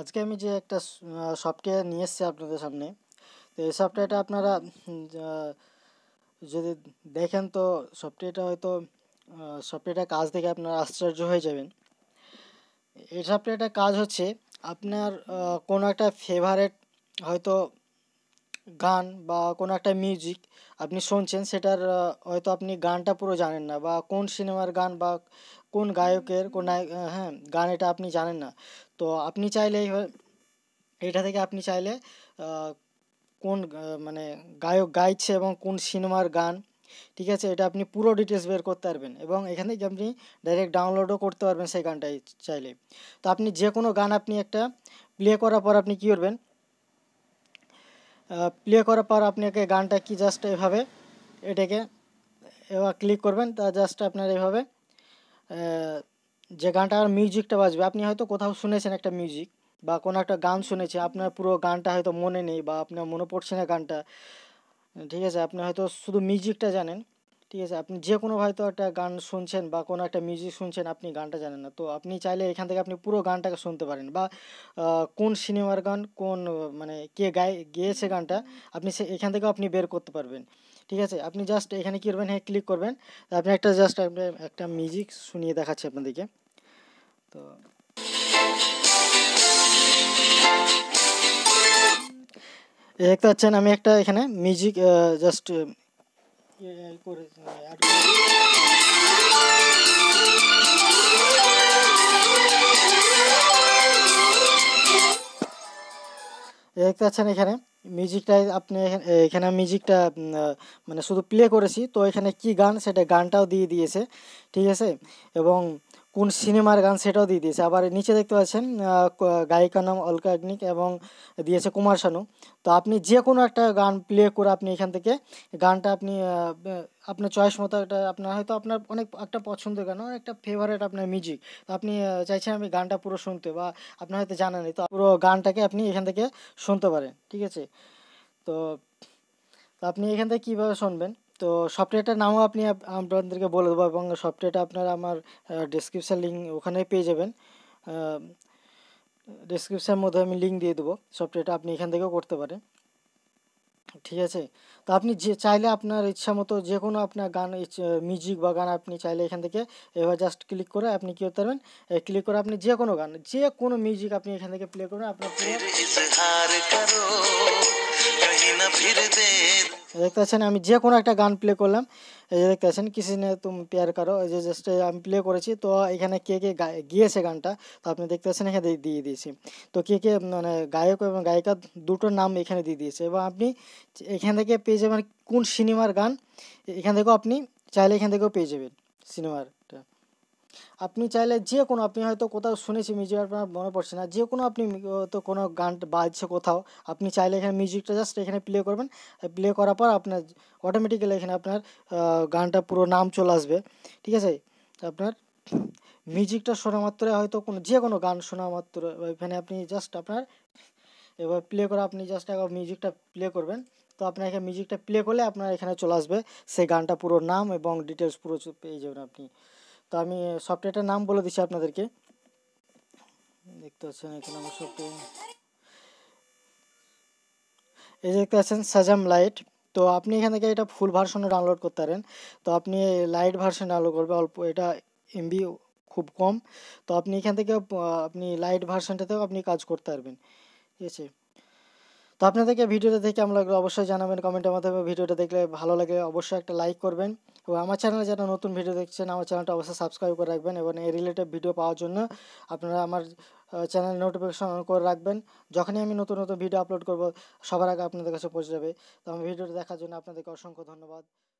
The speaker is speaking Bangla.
আজকে আমি যে একটা সফটওয়্যার নিয়ে এসেছি আপনাদের সামনে তো এই সফটওয়্যারটা আপনারা যদি দেখেন তো সফটওয়্যারটা হয়তো সফটওয়্যারটা কাজ দেখে আপনারা আশ্চর্য হয়ে যাবেন এই সফটওয়্যারটা কাজ হচ্ছে আপনার কোনো একটা ফেভারেট হয়তো গান বা কোনো একটা মিউজিক আপনি শুনছেন সেটার হয়তো আপনি গানটা পুরো জানেন না বা কোন সিনেমার গান বা কোন গায়কের কোন নায়ক হ্যাঁ গান এটা আপনি জানেন না তো আপনি চাইলে এটা থেকে আপনি চাইলে কোন মানে গায়ক গাইছে এবং কোন সিনেমার গান ঠিক আছে এটা আপনি পুরো ডিটেলস বের করতে পারবেন এবং এখান থেকে আপনি ডাইরেক্ট ডাউনলোডও করতে পারবেন সেই গানটাই চাইলে তো আপনি যে কোনো গান আপনি একটা প্লে করার পর আপনি কী করবেন প্লে করার পর আপনাকে গানটা কি জাস্ট এভাবে এটাকে এবার ক্লিক করবেন তা জাস্ট আপনার এভাবে যে গানটার মিউজিকটা বাজবে আপনি হয়তো কোথাও শুনেছেন একটা মিউজিক বা কোনো একটা গান শুনেছে আপনার পুরো গানটা হয়তো মনে নেই বা আপনার মনে পড়ছে না গানটা ঠিক আছে আপনি হয়তো শুধু মিউজিকটা জানেন ঠিক আছে আপনি যে কোনো হয়তো একটা গান শুনছেন বা কোনো একটা মিউজিক শুনছেন আপনি গানটা জানেন না তো আপনি চাইলে এখান থেকে আপনি পুরো গানটাকে শুনতে পারেন বা কোন সিনেমার গান কোন মানে কে গায়ে গেয়েছে গানটা আপনি সে এখান থেকেও আপনি বের করতে পারবেন ঠিক আছে আপনি জাস্ট এখানে কী করবেন হ্যাঁ ক্লিক করবেন আপনি একটা জাস্ট আপনি একটা মিউজিক শুনিয়ে দেখাচ্ছি আপনাদেরকে তো দেখতে পাচ্ছেন আমি একটা এখানে মিউজিক জাস্ট দেখতে পাচ্ছেন এখানে মিউজিকটাই আপনি এখানে মিউজিকটা মানে শুধু প্লে করেছি তো এখানে কি গান সেটা গানটাও দিয়ে দিয়েছে ঠিক আছে এবং কোন সিনেমার গান সেটাও দিয়ে দিয়েছে আবার নিচে দেখতে পাচ্ছেন গায়িকার নাম অলকা অগ্নিক এবং দিয়েছে কুমার শানু তো আপনি যে কোনো একটা গান প্লে করে আপনি এখান থেকে গানটা আপনি আপনার চয়েস মতো একটা আপনার হয়তো আপনার অনেক একটা পছন্দের গান অনেক একটা ফেভারেট আপনার মিউজিক তো আপনি চাইছেন আমি গানটা পুরো শুনতে বা আপনার হয়তো জানা নেই তো পুরো গানটাকে আপনি এখান থেকে শুনতে পারেন ঠিক আছে তো আপনি এখান থেকে কীভাবে শুনবেন তো সফটওয়্যারটার নামও আপনি আপনাদেরকে বলে দেবো এবং সফটওয়্যারটা আপনারা আমার ডিসক্রিপশান লিঙ্ক ওখানেই পেয়ে যাবেন ডিসক্রিপশান মধ্যে আমি লিঙ্ক দিয়ে দেবো সফটওয়্যারটা আপনি এখান থেকেও করতে পারেন ঠিক আছে তো আপনি যে চাইলে আপনার ইচ্ছা মতো যে কোনো আপনার গান মিউজিক বা গান আপনি চাইলে এখান থেকে এবার জাস্ট ক্লিক করে আপনি কী করতে পারবেন ক্লিক করে আপনি যে কোনো গান যে কোনো মিউজিক আপনি এখান থেকে প্লে করবেন আপনার দেখতে পাচ্ছেন আমি যে কোনো একটা গান প্লে করলাম এই যে দেখতে পাচ্ছেন কিসি নে তুম পেয়ার করো এই যে জাস্ট আমি প্লে করেছি তো এখানে কে কে গিয়েছে গানটা তো আপনি দেখতে পাচ্ছেন এখানে দিয়ে দিয়েছি তো কে কে মানে গায়ক এবং গায়িকা দুটোর নাম এখানে দিয়ে দিয়েছে এবং আপনি এখান থেকে পেয়ে যাবেন কোন সিনেমার গান এখান থেকেও আপনি চাইলে এখান থেকেও পেয়ে যাবেন সিনেমারটা আপনি চাইলে যে কোনো আপনি হয়তো কোথাও শুনেছি মিউজিক আপনার মনে পড়ছে না যে কোনো আপনি হয়তো কোনো গান বাজছে কোথাও আপনি চাইলে এখানে মিউজিকটা জাস্ট এখানে প্লে করবেন প্লে করার পর আপনার অটোমেটিক্যালি এখানে আপনার গানটা পুরো নাম চলে আসবে ঠিক আছে আপনার মিউজিকটা শোনা মাত্র হয়তো কোনো যে কোনো গান শোনা মাত্র এখানে আপনি জাস্ট আপনার এবার প্লে করে আপনি জাস্ট একবার মিউজিকটা প্লে করবেন তো আপনার এখানে মিউজিকটা প্লে করলে আপনার এখানে চলে আসবে সেই গানটা পুরো নাম এবং ডিটেলস পুরো পেয়ে যাবেন আপনি তো আমি সফটওয়্যারটার নাম বলে দিচ্ছি আপনাদেরকে দেখতে পাচ্ছেন এখানে আমার সফটওয়্যার এই যে দেখতে পাচ্ছেন সাজাম লাইট তো আপনি এখান থেকে এটা ফুল ভার্সনে ডাউনলোড করতে পারেন তো আপনি লাইট ভার্সন ডাউনলোড করবে অল্প এটা এমবি খুব কম তো আপনি এখান থেকে আপনি লাইট ভার্সনটাতেও আপনি কাজ করতে পারবেন ঠিক আছে তো আপনাদেরকে ভিডিওটা দেখে আমরা লাগলো অবশ্যই জানাবেন কমেন্টের মাধ্যমে ভিডিওটা দেখলে ভালো লাগে অবশ্যই একটা লাইক করবেন এবং আমার চ্যানেলে যারা নতুন ভিডিও দেখছেন আমার চ্যানেলটা অবশ্যই সাবস্ক্রাইব করে রাখবেন এবং এই রিলেটেড ভিডিও পাওয়ার জন্য আপনারা আমার চ্যানেল নোটিফিকেশন অন করে রাখবেন যখনই আমি নতুন নতুন ভিডিও আপলোড করব সবার আগে আপনাদের কাছে পৌঁছে যাবে তো আমি ভিডিওটা দেখার জন্য আপনাদেরকে অসংখ্য ধন্যবাদ